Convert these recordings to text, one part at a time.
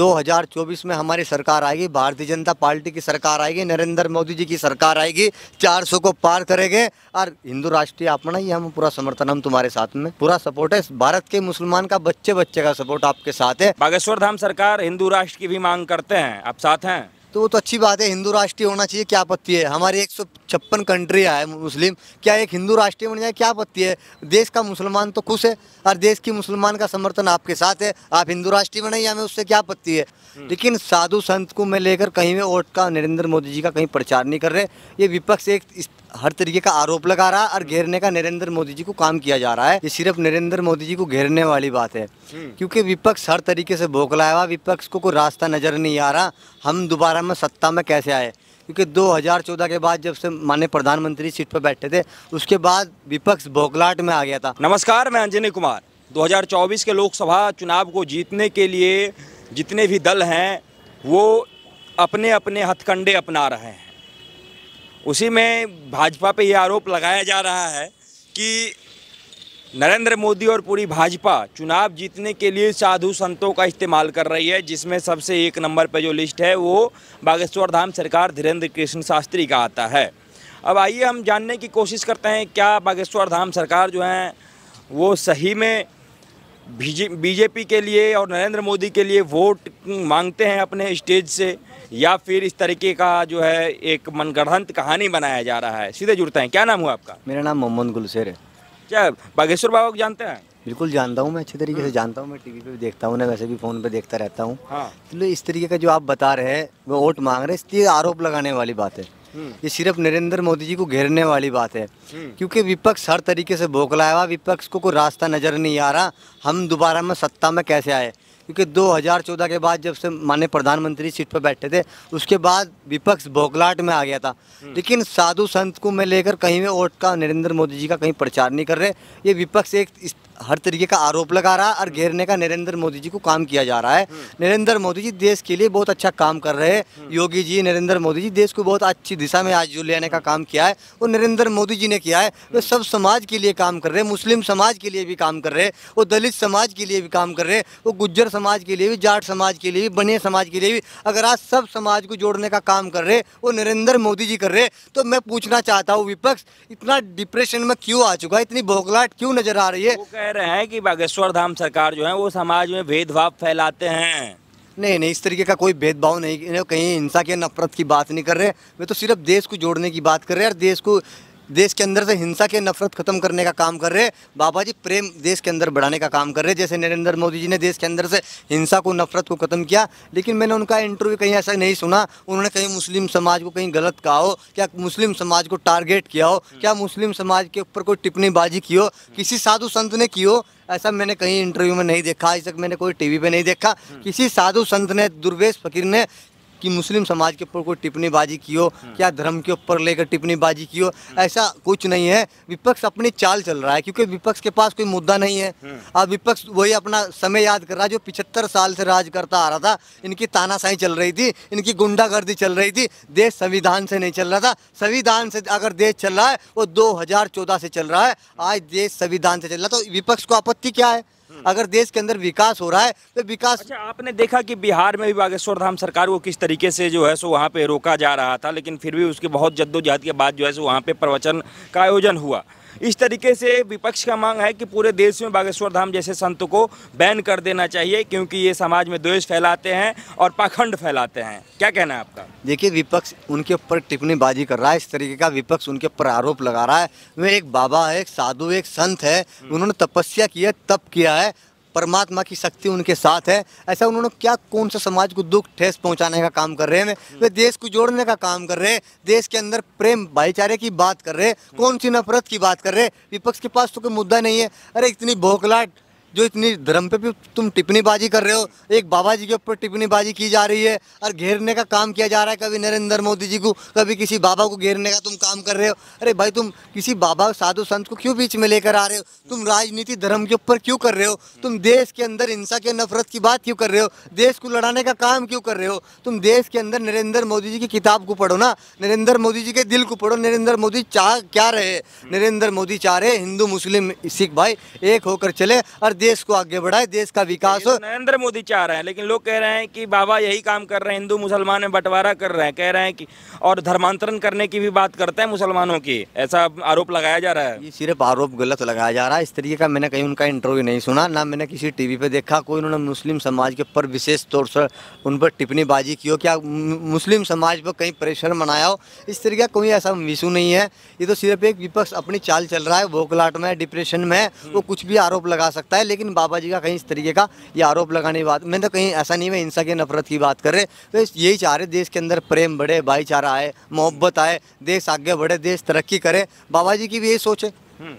2024 में हमारी सरकार आएगी भारतीय जनता पार्टी की सरकार आएगी नरेंद्र मोदी जी की सरकार आएगी 400 को पार करेंगे और हिंदू राष्ट्रीय अपना ही हम पूरा समर्थन हम तुम्हारे साथ में पूरा सपोर्ट है भारत के मुसलमान का बच्चे बच्चे का सपोर्ट आपके साथ है बागेश्वर धाम सरकार हिंदू राष्ट्र की भी मांग करते हैं आप साथ हैं तो वो तो अच्छी बात है हिंदू राष्ट्रीय होना चाहिए क्या आपत्ति है हमारी एक छप्पन कंट्रियाँ आए मुस्लिम क्या एक हिंदू राष्ट्रीय बन जाए क्या आपत्ति है देश का मुसलमान तो खुश है और देश की मुसलमान का समर्थन आपके साथ है आप हिंदू राष्ट्रीय बनाइए हमें उससे क्या आपत्ति है हम्म। लेकिन साधु संत को मैं लेकर कहीं में वोट का नरेंद्र मोदी जी का कहीं प्रचार नहीं कर रहे ये विपक्ष एक हर तरीके का आरोप लगा रहा है और हम्म। घेरने का नरेंद्र मोदी जी को काम किया जा रहा है ये सिर्फ नरेंद्र मोदी जी को घेरने वाली बात है हम्म। क्योंकि विपक्ष हर तरीके से भोखलाया हुआ विपक्ष को कोई रास्ता नज़र नहीं आ रहा हम दोबारा में सत्ता में कैसे आए क्योंकि 2014 के बाद जब से माननीय प्रधानमंत्री सीट पर बैठे थे उसके बाद विपक्ष बोकलाट में आ गया था नमस्कार मैं अंजनी कुमार 2024 के लोकसभा चुनाव को जीतने के लिए जितने भी दल हैं वो अपने अपने हथकंडे अपना रहे हैं उसी में भाजपा पे ये आरोप लगाया जा रहा है कि नरेंद्र मोदी और पूरी भाजपा चुनाव जीतने के लिए साधु संतों का इस्तेमाल कर रही है जिसमें सबसे एक नंबर पर जो लिस्ट है वो बागेश्वर धाम सरकार धीरेन्द्र कृष्ण शास्त्री का आता है अब आइए हम जानने की कोशिश करते हैं क्या बागेश्वर धाम सरकार जो है वो सही में बीजेपी के लिए और नरेंद्र मोदी के लिए वोट मांगते हैं अपने स्टेज से या फिर इस तरीके का जो है एक मनगढ़ंत कहानी बनाया जा रहा है सीधे जुड़ते हैं क्या नाम हुआ आपका मेरा नाम मोहम्मद गुलसेर है क्या बागेश्वर बाबा को जानते हैं बिल्कुल जानता हूँ मैं अच्छे तरीके से जानता हूँ मैं टीवी पे भी देखता हूँ वैसे भी फ़ोन पे देखता रहता हूँ हाँ। तो इस तरीके का जो आप बता रहे हैं वो वोट मांग रहे हैं इसलिए आरोप लगाने वाली बात है हम्म। ये सिर्फ नरेंद्र मोदी जी को घेरने वाली बात है हम्म। क्योंकि विपक्ष हर तरीके से भोखलाया हुआ विपक्ष को कोई रास्ता नज़र नहीं आ रहा हम दोबारा में सत्ता में कैसे आए क्योंकि 2014 के बाद जब से माननीय प्रधानमंत्री सीट पर बैठे थे उसके बाद विपक्ष बौखलाट में आ गया था हम्म। लेकिन साधु संत को मैं लेकर कहीं में वोट का नरेंद्र मोदी जी का कहीं प्रचार नहीं कर रहे ये विपक्ष एक हर तरीके का आरोप लगा रहा है और हम्म। घेरने का नरेंद्र मोदी जी को काम किया जा रहा है हम्म। नरेंद्र मोदी जी देश के लिए बहुत अच्छा काम कर रहे हैं हम्म। योगी जी नरेंद्र मोदी जी देश को बहुत अच्छी दिशा में आज जो लेने का काम किया है वो नरेंद्र मोदी जी ने किया है वो सब समाज के लिए काम कर रहे हैं मुस्लिम समाज के लिए भी काम कर रहे हैं वो दलित समाज के लिए भी काम कर रहे हैं वो गुज्जर समाज के लिए भी जाट समाज के लिए भी बने समाज के लिए भी अगर आज सब समाज को जोड़ने का काम कर रहे वो नरेंद्र मोदी जी कर रहे तो मैं पूछना चाहता हूँ विपक्ष इतना डिप्रेशन में क्यों आ चुका है इतनी बौखलाहट क्यों नजर आ रही है कह रहे हैं कि बागेश्वर धाम सरकार जो है वो समाज में भेदभाव फैलाते हैं नहीं नहीं इस तरीके का कोई भेदभाव नहीं कहीं हिंसा के नफरत की बात नहीं कर रहे वे तो सिर्फ देश को जोड़ने की बात कर रहे हैं और देश को देश के अंदर से हिंसा के नफरत खत्म करने का काम कर रहे हैं बाबा जी प्रेम देश के अंदर बढ़ाने का काम कर रहे हैं जैसे नरेंद्र मोदी जी ने देश के अंदर से हिंसा को नफरत को ख़त्म किया लेकिन मैंने उनका इंटरव्यू कहीं ऐसा नहीं सुना उन्होंने कहीं मुस्लिम समाज को कहीं गलत कहा हो क्या मुस्लिम समाज को टारगेट किया हो हम्म। क्या मुस्लिम समाज के ऊपर कोई टिप्पणीबाजी की हो हम्म। किसी साधु संत ने की हो ऐसा मैंने कहीं इंटरव्यू में नहीं देखा आज तक मैंने कोई टीवी पे नहीं देखा हम्म। किसी साधु संत ने दुर्वेश फकीर ने कि मुस्लिम समाज के ऊपर कोई टिप्पणीबाजी की हो क्या धर्म के ऊपर लेकर टिप्पणीबाजी की हो ऐसा कुछ नहीं है विपक्ष अपनी चाल चल रहा है क्योंकि विपक्ष के पास कोई मुद्दा नहीं है हम्म। अब विपक्ष वही अपना समय याद कर रहा है जो पिछहत्तर साल से राज करता आ रहा था इनकी तानाशाही चल रही थी इनकी गुंडागर्दी चल रही थी देश संविधान से नहीं चल रहा था संविधान से अगर देश चल रहा है वो दो से चल रहा है आज देश संविधान से चल रहा तो विपक्ष को आपत्ति क्या है अगर देश के अंदर विकास हो रहा है तो विकास अच्छा आपने देखा कि बिहार में भी बागेश्वर धाम सरकार को किस तरीके से जो है सो वहाँ पे रोका जा रहा था लेकिन फिर भी उसके बहुत जद्दोजहद के बाद जो है सो वहाँ पे प्रवचन का आयोजन हुआ इस तरीके से विपक्ष का मांग है कि पूरे देश में बागेश्वर धाम जैसे संत को बैन कर देना चाहिए क्योंकि ये समाज में द्वेष फैलाते हैं और पाखंड फैलाते हैं क्या कहना है आपका देखिए विपक्ष उनके ऊपर टिप्पणीबाजी कर रहा है इस तरीके का विपक्ष उनके ऊपर आरोप लगा रहा है वे एक बाबा है एक साधु एक संत है हम्म। उन्होंने तपस्या की है तप किया है परमात्मा की शक्ति उनके साथ है ऐसा उन्होंने क्या कौन सा समाज को दुख ठेस पहुंचाने का काम कर रहे हैं वे देश को जोड़ने का काम कर रहे हैं देश के अंदर प्रेम भाईचारे की बात कर रहे हैं कौन सी नफरत की बात कर रहे हैं विपक्ष के पास तो कोई मुद्दा नहीं है अरे इतनी भोखलाट जो इतनी धर्म पे भी तुम टिप्पणी बाजी कर रहे हो एक बाबा जी के ऊपर टिप्पणी बाजी की जा रही है और घेरने का काम किया जा रहा है कभी नरेंद्र मोदी जी को कभी किसी बाबा को घेरने का तुम काम कर रहे हो अरे भाई तुम किसी बाबा साधु संत को क्यों बीच में लेकर आ रहे हो तुम राजनीति धर्म के ऊपर क्यों कर रहे हो तुम देश के अंदर हिंसा के नफरत की बात क्यों कर रहे हो देश को लड़ाने का काम क्यों कर रहे हो तुम देश के अंदर नरेंद्र मोदी जी की किताब को पढ़ो ना नरेंद्र मोदी जी के दिल को पढ़ो नरेंद्र मोदी चाह क्या रहे नरेंद्र मोदी चाह रहे हिंदू मुस्लिम सिख भाई एक होकर चले और देश को आगे बढ़ाए देश का विकास हो तो नरेंद्र मोदी चाह रहे हैं लेकिन लोग कह रहे हैं कि बाबा यही काम कर रहे हैं हिंदू मुसलमान में बंटवारा कर रहे हैं कह रहे हैं कि और धर्मांतरण करने की भी बात करते हैं मुसलमानों की ऐसा आरोप लगाया जा रहा है ये सिर्फ आरोप गलत लगाया जा रहा है इस तरीके का मैंने कहीं उनका इंटरव्यू नहीं सुना ना मैंने किसी टीवी वी देखा कोई उन्होंने मुस्लिम समाज के ऊपर विशेष तौर से उन पर टिप्पणीबाजी की हो क्या मुस्लिम समाज पर कहीं प्रेशर मनाया हो इस तरीके का कोई ऐसा इशू नहीं है ये तो सिर्फ एक विपक्ष अपनी चाल चल रहा है वोकलाट में डिप्रेशन में वो कुछ भी आरोप लगा सकता है लेकिन बाबा जी का कहीं इस तरीके का ये आरोप लगाने की बात मैं तो कहीं ऐसा नहीं मैं हिंसा की नफरत की बात कर रहे तो यही चाह रहे देश के अंदर प्रेम बढ़े भाईचारा आए मोहब्बत आए देश आगे बढ़े देश तरक्की करे बाबा जी की भी यही सोच है हम्म।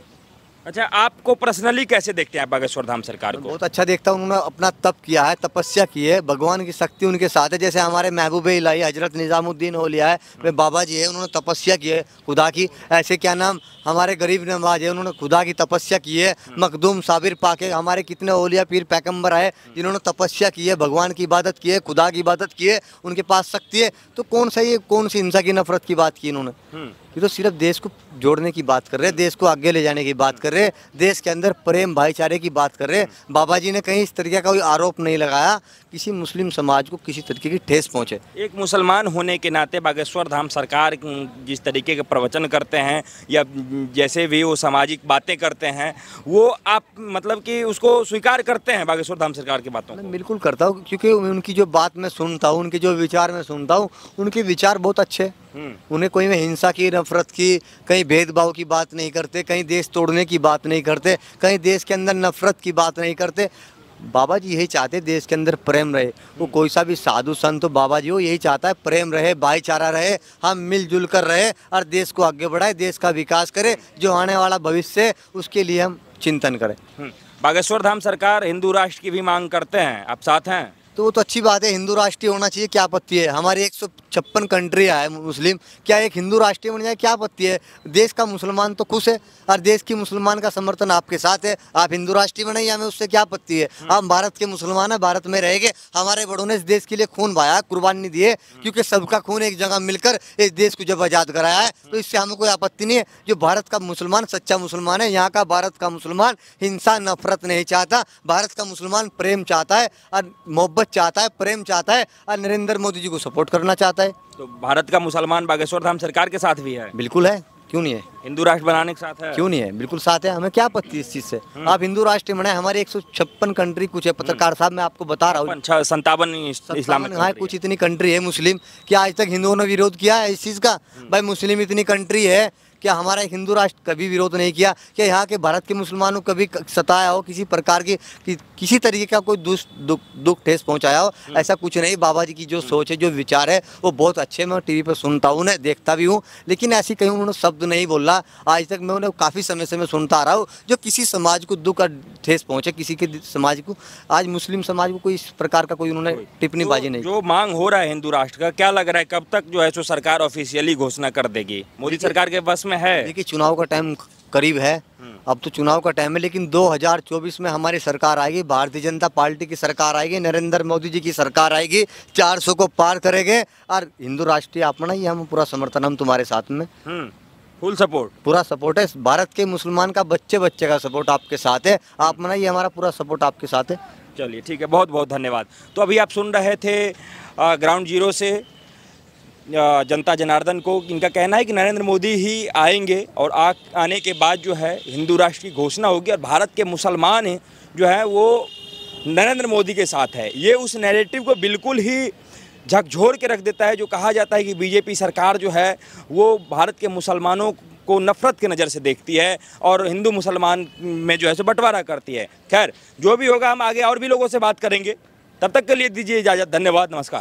अच्छा आपको पर्सनली कैसे देखते हैं आप बागेश्वर धाम सरकार को बहुत अच्छा देखता हूँ उन्होंने अपना तप किया है तपस्या की है भगवान की शक्ति उनके साथ है जैसे हमारे महबूब इलाही हजरत निज़ामुद्दीन ओलिया है वे हम्म। बाबा जी है उन्होंने तपस्या की है खुदा की ऐसे क्या नाम हमारे गरीब नवाज है उन्होंने खुदा की तपस्या की है हम्म। मखदूम साबिर पाके हमारे कितने ओलिया पीर पैकम्बर आए हम्म। जिन्होंने तपस्या की है भगवान की इबादत की है खुदा की इबादत की है उनके पास शक्ति है तो कौन सा ये कौन सी हिंसा की नफरत की बात की इन्होंने ये तो सिर्फ देश को जोड़ने की बात कर रहे हैं देश को आगे ले जाने की बात कर कर रहे देश के अंदर प्रेम भाईचारे की बात कर रहे हम्म। बाबा जी ने कहीं इस तरीके का कोई आरोप नहीं लगाया किसी मुस्लिम समाज को किसी तरीके की ठेस पहुंचे एक मुसलमान होने के नाते बागेश्वर धाम सरकार जिस तरीके के प्रवचन करते हैं या जैसे भी वो सामाजिक बातें करते हैं वो आप मतलब कि उसको स्वीकार करते हैं बागेश्वर धाम सरकार की बातों बिल्कुल करता हूँ क्योंकि उनकी जो बात मैं सुनता हूँ उनके जो विचार मैं सुनता हूँ उनके विचार बहुत अच्छे हम्म। उन्हें कोई में हिंसा की नफरत की कहीं भेदभाव की बात नहीं करते कहीं देश तोड़ने की की बात नहीं करते कहीं देश के अंदर नफरत की बात नहीं करते बाबा जी यही चाहते देश के अंदर प्रेम रहे वो कोई सा भी साधु संत हो बाबा जी हो यही चाहता है प्रेम रहे भाईचारा रहे हम मिलजुल कर रहे और देश को आगे बढ़ाए देश का विकास करें जो आने वाला भविष्य है उसके लिए हम चिंतन करें हम्म। बागेश्वर धाम सरकार हिंदू राष्ट्र की भी मांग करते हैं आप साथ हैं तो वो तो अच्छी बात है हिंदू राष्ट्रीय होना चाहिए क्या आपत्ति है हमारी एक छप्पन कंट्री है मुस्लिम क्या एक हिंदू राष्ट्रीय बन जाए क्या आपत्ति है देश का मुसलमान तो खुश है और देश की मुसलमान का समर्थन आपके साथ है आप हिंदू राष्ट्रीय बनाइए हमें उससे क्या आपत्ति है हम हम्म। भारत के मुसलमान हैं भारत में रहेंगे हमारे बड़ों ने इस देश के लिए खून भाया कुर्बानी दिए हम्म। क्योंकि सबका खून एक जगह मिलकर इस देश को जब आज़ाद कराया है तो इससे हमें कोई आपत्ति नहीं है जो भारत का मुसलमान सच्चा मुसलमान है यहाँ का भारत का मुसलमान हिंसा नफरत नहीं चाहता भारत का मुसलमान प्रेम चाहता है और मोहब्बत चाहता है प्रेम चाहता है और नरेंद्र मोदी जी को सपोर्ट करना चाहता है है तो भारत का मुसलमान बागेश्वर धाम सरकार के साथ भी है बिल्कुल है क्यों नहीं है हिंदू राष्ट्र बनाने के साथ है क्यों नहीं है बिल्कुल साथ है हमें क्या पत्ती इस चीज़ से हम्म। आप हिंदू राष्ट्र बनाए हमारे एक कंट्री कुछ है पत्रकार साहब मैं आपको बता रहा हूँ संतावन इस्लाम हाँ कुछ इतनी कंट्री है मुस्लिम क्या आज तक हिंदुओं ने विरोध किया है इस चीज़ का हम्म। भाई मुस्लिम इतनी कंट्री है क्या हमारा हिंदू राष्ट्र कभी विरोध नहीं किया क्या यहाँ के भारत के मुसलमानों को कभी सताया हो किसी प्रकार की कि, किसी तरीके का कोई दुष्ट दुख दुख ठेस पहुँचाया हो हम्म। ऐसा कुछ नहीं बाबा जी की जो सोच है जो विचार है वो बहुत अच्छे मैं टीवी पर सुनता हूँ देखता भी हूँ लेकिन ऐसी कहीं उन्होंने शब्द नहीं बोला बोला आज तक मैं उन्हें काफ़ी समय से मैं सुनता आ रहा हूँ जो किसी समाज को दुख का ठेस पहुँचे किसी के समाज को आज मुस्लिम समाज को कोई इस प्रकार का कोई उन्होंने टिप्पणी बाजी नहीं जो मांग हो रहा है हिंदू राष्ट्र का क्या लग रहा है कब तक जो है सो सरकार ऑफिशियली घोषणा कर देगी मोदी सरकार के बस में है देखिए चुनाव का टाइम करीब है हम्म। अब तो चुनाव का टाइम है लेकिन 2024 में हमारी सरकार आएगी भारतीय जनता पार्टी की सरकार आएगी नरेंद्र मोदी जी की सरकार आएगी 400 को पार करेंगे और हिंदू राष्ट्रीय अपना ही हम पूरा समर्थन हम तुम्हारे साथ में हम्म। फुल सपोर्ट पूरा सपोर्ट है भारत के मुसलमान का बच्चे बच्चे का सपोर्ट आपके साथ है आप मनाइए हमारा पूरा सपोर्ट आपके साथ है चलिए ठीक है बहुत बहुत धन्यवाद तो अभी आप सुन रहे थे ग्राउंड जीरो से जनता जनार्दन को इनका कहना है कि नरेंद्र मोदी ही आएंगे और आ, आने के बाद जो है हिंदू राष्ट्र की घोषणा होगी और भारत के मुसलमान जो है वो नरेंद्र मोदी के साथ है ये उस नैरेटिव को बिल्कुल ही झकझोर के रख देता है जो कहा जाता है कि बीजेपी सरकार जो है वो भारत के मुसलमानों को नफ़रत की नज़र से देखती है और हिंदू मुसलमान में जो है सो बंटवारा करती है खैर जो भी होगा हम आगे और भी लोगों से बात करेंगे तब तक के लिए दीजिए इजाज़त धन्यवाद नमस्कार